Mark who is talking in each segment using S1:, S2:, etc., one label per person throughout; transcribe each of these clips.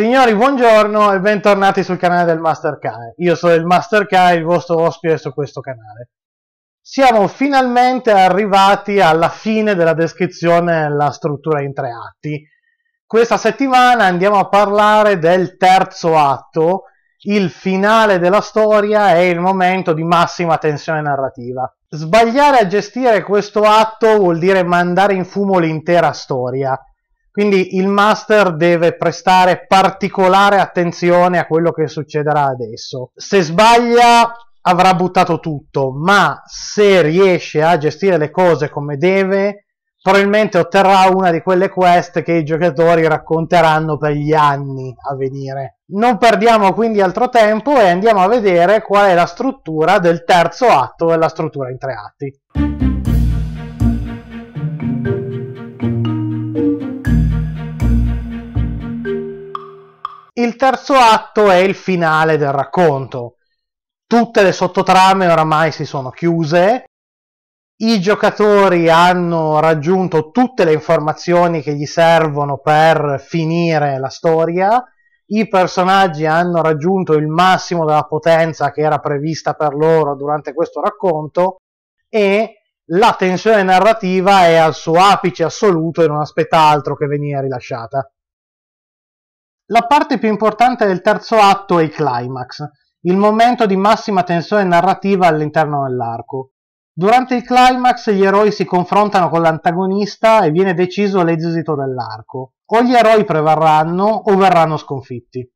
S1: Signori, buongiorno e bentornati sul canale del Master Kai. Io sono il Master Kai, il vostro ospite su questo canale. Siamo finalmente arrivati alla fine della descrizione della struttura in tre atti. Questa settimana andiamo a parlare del terzo atto, il finale della storia e il momento di massima tensione narrativa. Sbagliare a gestire questo atto vuol dire mandare in fumo l'intera storia quindi il master deve prestare particolare attenzione a quello che succederà adesso. Se sbaglia avrà buttato tutto, ma se riesce a gestire le cose come deve, probabilmente otterrà una di quelle quest che i giocatori racconteranno per gli anni a venire. Non perdiamo quindi altro tempo e andiamo a vedere qual è la struttura del terzo atto e la struttura in tre atti. Il terzo atto è il finale del racconto. Tutte le sottotrame oramai si sono chiuse, i giocatori hanno raggiunto tutte le informazioni che gli servono per finire la storia, i personaggi hanno raggiunto il massimo della potenza che era prevista per loro durante questo racconto e la tensione narrativa è al suo apice assoluto e non aspetta altro che venire rilasciata. La parte più importante del terzo atto è il climax, il momento di massima tensione narrativa all'interno dell'arco. Durante il climax gli eroi si confrontano con l'antagonista e viene deciso l'esito dell'arco. O gli eroi prevarranno o verranno sconfitti.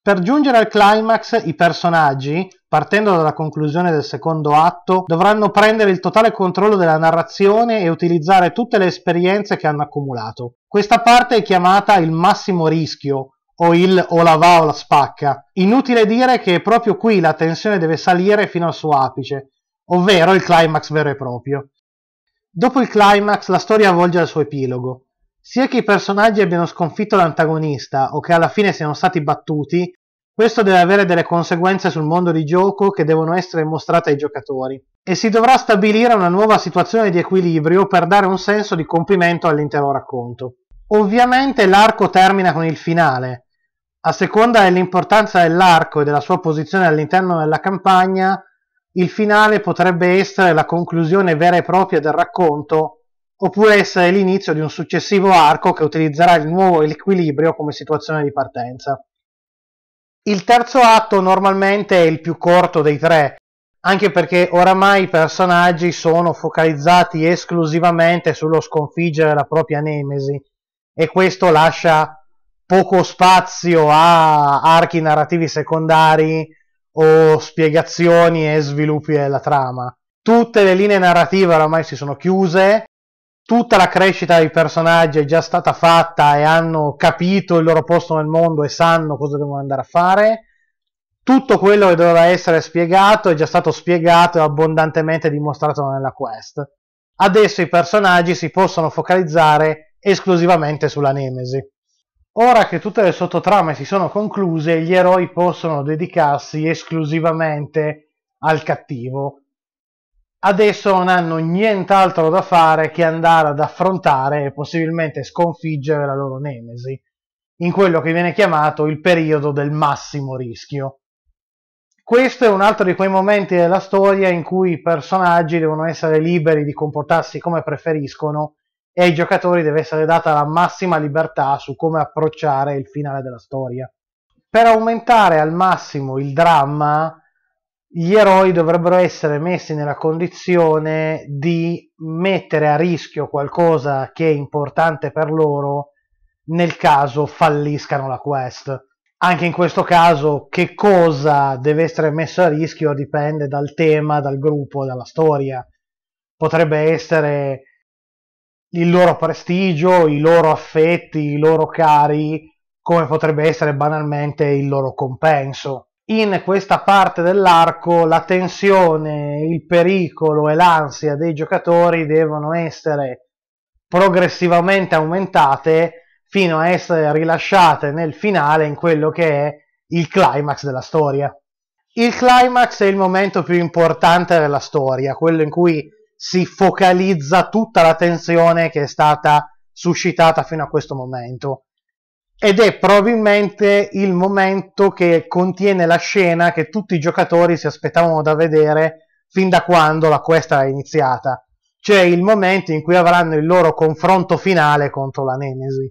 S1: Per giungere al climax i personaggi, partendo dalla conclusione del secondo atto, dovranno prendere il totale controllo della narrazione e utilizzare tutte le esperienze che hanno accumulato. Questa parte è chiamata il massimo rischio, o il o la va o la spacca. Inutile dire che proprio qui la tensione deve salire fino al suo apice, ovvero il climax vero e proprio. Dopo il climax la storia volge al suo epilogo. Sia che i personaggi abbiano sconfitto l'antagonista o che alla fine siano stati battuti, questo deve avere delle conseguenze sul mondo di gioco che devono essere mostrate ai giocatori e si dovrà stabilire una nuova situazione di equilibrio per dare un senso di compimento all'intero racconto. Ovviamente l'arco termina con il finale, a seconda dell'importanza dell'arco e della sua posizione all'interno della campagna, il finale potrebbe essere la conclusione vera e propria del racconto, oppure essere l'inizio di un successivo arco che utilizzerà il nuovo equilibrio come situazione di partenza. Il terzo atto normalmente è il più corto dei tre, anche perché oramai i personaggi sono focalizzati esclusivamente sullo sconfiggere la propria nemesi e questo lascia poco spazio a archi narrativi secondari o spiegazioni e sviluppi della trama. Tutte le linee narrative oramai si sono chiuse, tutta la crescita dei personaggi è già stata fatta e hanno capito il loro posto nel mondo e sanno cosa devono andare a fare. Tutto quello che doveva essere spiegato è già stato spiegato e abbondantemente dimostrato nella quest. Adesso i personaggi si possono focalizzare esclusivamente sulla Nemesi. Ora che tutte le sottotrame si sono concluse, gli eroi possono dedicarsi esclusivamente al cattivo. Adesso non hanno nient'altro da fare che andare ad affrontare e possibilmente sconfiggere la loro nemesi, in quello che viene chiamato il periodo del massimo rischio. Questo è un altro di quei momenti della storia in cui i personaggi devono essere liberi di comportarsi come preferiscono e ai giocatori deve essere data la massima libertà su come approcciare il finale della storia. Per aumentare al massimo il dramma, gli eroi dovrebbero essere messi nella condizione di mettere a rischio qualcosa che è importante per loro nel caso falliscano la quest. Anche in questo caso che cosa deve essere messo a rischio dipende dal tema, dal gruppo, dalla storia. Potrebbe essere il loro prestigio, i loro affetti, i loro cari, come potrebbe essere banalmente il loro compenso. In questa parte dell'arco la tensione, il pericolo e l'ansia dei giocatori devono essere progressivamente aumentate fino a essere rilasciate nel finale in quello che è il climax della storia. Il climax è il momento più importante della storia, quello in cui si focalizza tutta la tensione che è stata suscitata fino a questo momento. Ed è probabilmente il momento che contiene la scena che tutti i giocatori si aspettavano da vedere fin da quando la questa è iniziata. Cioè il momento in cui avranno il loro confronto finale contro la Nemesi.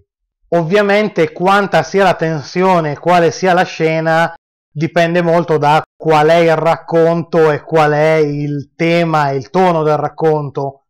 S1: Ovviamente quanta sia la tensione quale sia la scena dipende molto da qual è il racconto e qual è il tema e il tono del racconto.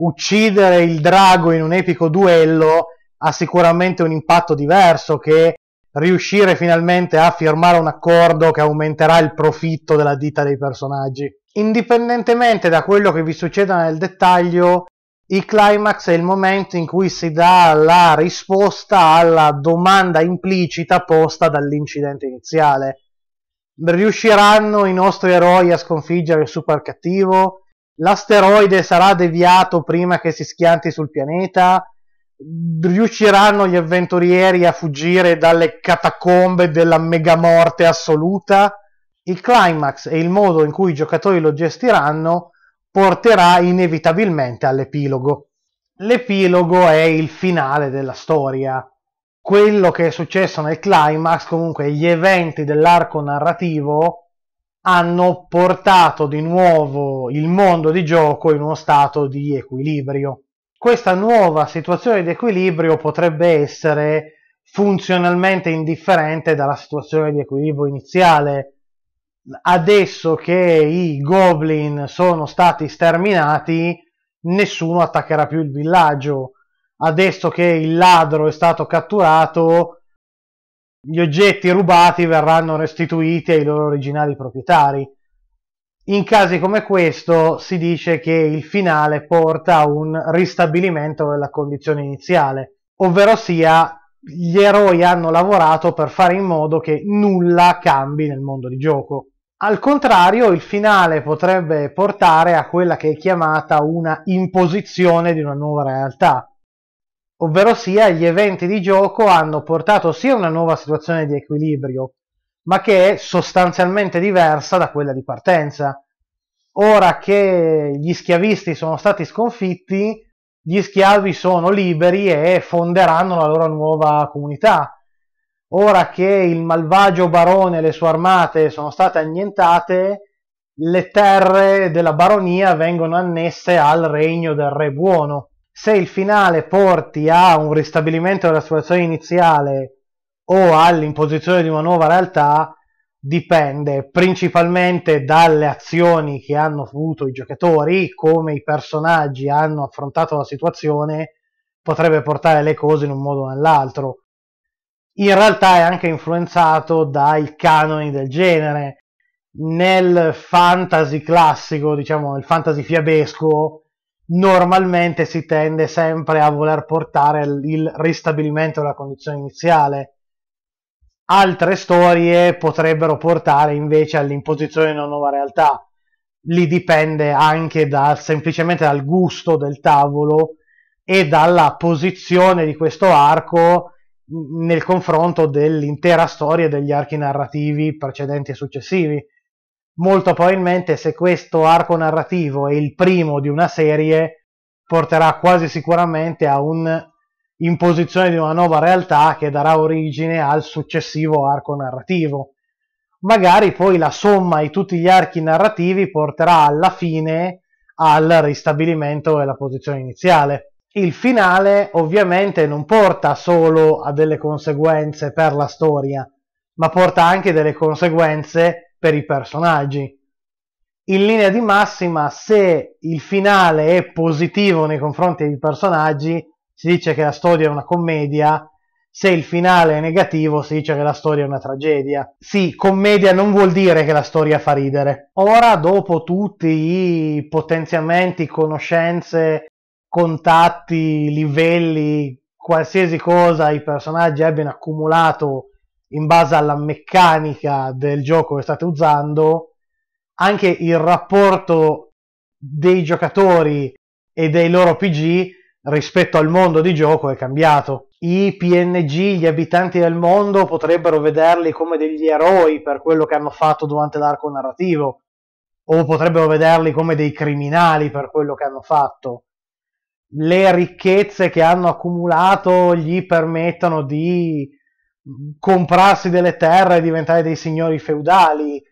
S1: Uccidere il drago in un epico duello ha sicuramente un impatto diverso che riuscire finalmente a firmare un accordo che aumenterà il profitto della ditta dei personaggi. Indipendentemente da quello che vi succeda nel dettaglio, il climax è il momento in cui si dà la risposta alla domanda implicita posta dall'incidente iniziale riusciranno i nostri eroi a sconfiggere il super cattivo, l'asteroide sarà deviato prima che si schianti sul pianeta, riusciranno gli avventurieri a fuggire dalle catacombe della megamorte assoluta. Il climax e il modo in cui i giocatori lo gestiranno porterà inevitabilmente all'epilogo. L'epilogo è il finale della storia quello che è successo nel climax, comunque gli eventi dell'arco narrativo hanno portato di nuovo il mondo di gioco in uno stato di equilibrio. Questa nuova situazione di equilibrio potrebbe essere funzionalmente indifferente dalla situazione di equilibrio iniziale. Adesso che i goblin sono stati sterminati, nessuno attaccherà più il villaggio adesso che il ladro è stato catturato, gli oggetti rubati verranno restituiti ai loro originali proprietari. In casi come questo si dice che il finale porta a un ristabilimento della condizione iniziale, ovvero sia gli eroi hanno lavorato per fare in modo che nulla cambi nel mondo di gioco. Al contrario, il finale potrebbe portare a quella che è chiamata una imposizione di una nuova realtà, ovvero sia gli eventi di gioco hanno portato sia a una nuova situazione di equilibrio, ma che è sostanzialmente diversa da quella di partenza. Ora che gli schiavisti sono stati sconfitti, gli schiavi sono liberi e fonderanno la loro nuova comunità. Ora che il malvagio barone e le sue armate sono state annientate, le terre della baronia vengono annesse al regno del re buono se il finale porti a un ristabilimento della situazione iniziale o all'imposizione di una nuova realtà dipende principalmente dalle azioni che hanno avuto i giocatori, come i personaggi hanno affrontato la situazione, potrebbe portare le cose in un modo o nell'altro. In realtà è anche influenzato dai canoni del genere. Nel fantasy classico, diciamo il fantasy fiabesco, normalmente si tende sempre a voler portare il ristabilimento della condizione iniziale. Altre storie potrebbero portare invece all'imposizione di una nuova realtà. Lì dipende anche da, semplicemente dal gusto del tavolo e dalla posizione di questo arco nel confronto dell'intera storia degli archi narrativi precedenti e successivi molto probabilmente se questo arco narrativo è il primo di una serie, porterà quasi sicuramente a un'imposizione di una nuova realtà che darà origine al successivo arco narrativo. Magari poi la somma di tutti gli archi narrativi porterà alla fine al ristabilimento della posizione iniziale. Il finale ovviamente non porta solo a delle conseguenze per la storia, ma porta anche delle conseguenze per i personaggi. In linea di massima, se il finale è positivo nei confronti dei personaggi, si dice che la storia è una commedia, se il finale è negativo si dice che la storia è una tragedia. Sì, commedia non vuol dire che la storia fa ridere. Ora, dopo tutti i potenziamenti, conoscenze, contatti, livelli, qualsiasi cosa i personaggi abbiano accumulato in base alla meccanica del gioco che state usando, anche il rapporto dei giocatori e dei loro PG rispetto al mondo di gioco è cambiato. I PNG, gli abitanti del mondo, potrebbero vederli come degli eroi per quello che hanno fatto durante l'arco narrativo, o potrebbero vederli come dei criminali per quello che hanno fatto. Le ricchezze che hanno accumulato gli permettono di Mm-hmm. comprarsi delle terre e diventare dei signori feudali.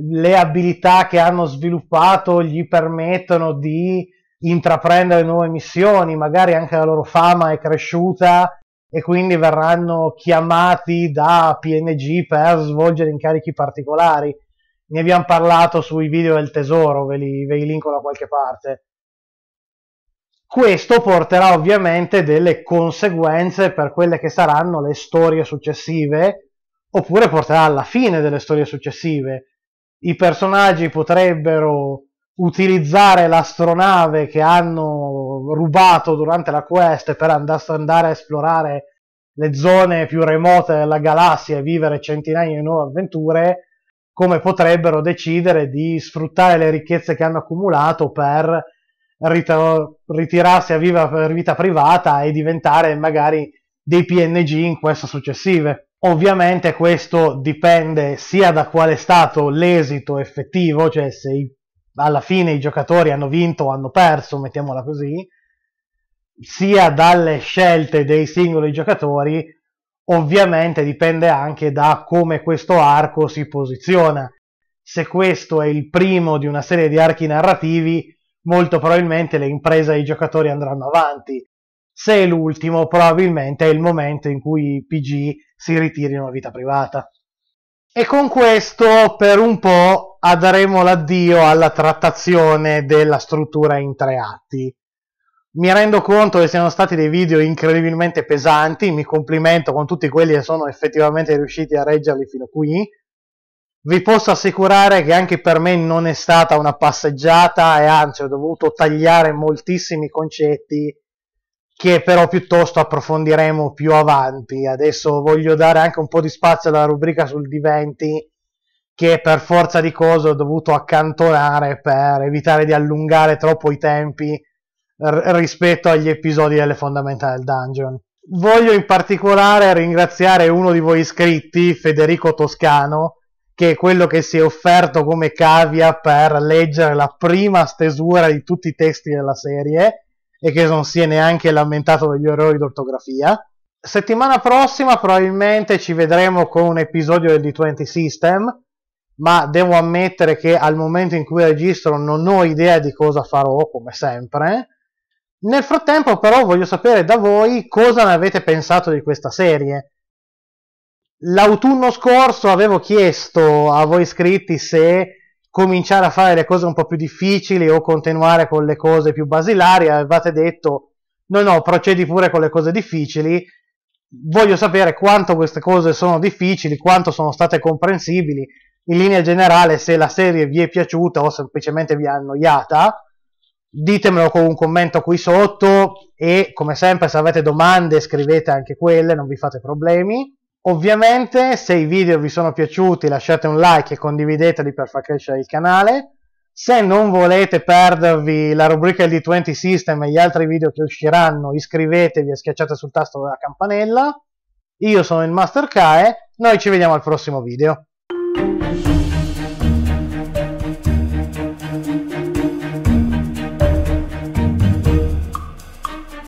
S1: Le abilità che hanno sviluppato gli permettono di intraprendere nuove missioni, magari anche la loro fama è cresciuta e quindi verranno chiamati da PNG per svolgere incarichi particolari. Ne abbiamo parlato sui video del tesoro, ve li, ve li linko da qualche parte. Questo porterà ovviamente delle conseguenze per quelle che saranno le storie successive, oppure porterà alla fine delle storie successive. I personaggi potrebbero utilizzare l'astronave che hanno rubato durante la quest per andare a esplorare le zone più remote della galassia e vivere centinaia di nuove avventure, come potrebbero decidere di sfruttare le ricchezze che hanno accumulato per rit- ritirarsi a viva vita privata e diventare magari dei PNG in queste successive. Ovviamente questo dipende sia da qual è stato l'esito effettivo, cioè se i- alla fine i giocatori hanno vinto o hanno perso, mettiamola così, sia dalle scelte dei singoli giocatori, ovviamente dipende anche da come questo arco si posiziona. Se questo è il primo di una serie di archi narrativi, molto probabilmente le imprese e i giocatori andranno avanti. Se è l'ultimo, probabilmente è il momento in cui i PG si ritirino a vita privata. E con questo per un po' daremo l'addio alla trattazione della struttura in tre atti. Mi rendo conto che siano stati dei video incredibilmente pesanti, mi complimento con tutti quelli che sono effettivamente riusciti a reggerli fino qui vi posso assicurare che anche per me non è stata una passeggiata e anzi ho dovuto tagliare moltissimi concetti che però piuttosto approfondiremo più avanti. Adesso voglio dare anche un po' di spazio alla rubrica sul D20 che per forza di cose ho dovuto accantonare per evitare di allungare troppo i tempi rispetto agli episodi delle fondamenta del Dungeon. Voglio in particolare ringraziare uno di voi iscritti, Federico Toscano, che è quello che si è offerto come cavia per leggere la prima stesura di tutti i testi della serie e che non si è neanche lamentato degli errori d'ortografia. Settimana prossima probabilmente ci vedremo con un episodio del D20 System, ma devo ammettere che al momento in cui registro non ho idea di cosa farò, come sempre. Nel frattempo però voglio sapere da voi cosa ne avete pensato di questa serie l'autunno scorso avevo chiesto a voi iscritti se cominciare a fare le cose un po' più difficili o continuare con le cose più basilari, avevate detto no no, procedi pure con le cose difficili, voglio sapere quanto queste cose sono difficili, quanto sono state comprensibili, in linea generale se la serie vi è piaciuta o semplicemente vi ha annoiata, ditemelo con un commento qui sotto e come sempre se avete domande scrivete anche quelle, non vi fate problemi Ovviamente se i video vi sono piaciuti lasciate un like e condivideteli per far crescere il canale. Se non volete perdervi la rubrica di 20 System e gli altri video che usciranno iscrivetevi e schiacciate sul tasto della campanella. Io sono il Master Kae, noi ci vediamo al prossimo video.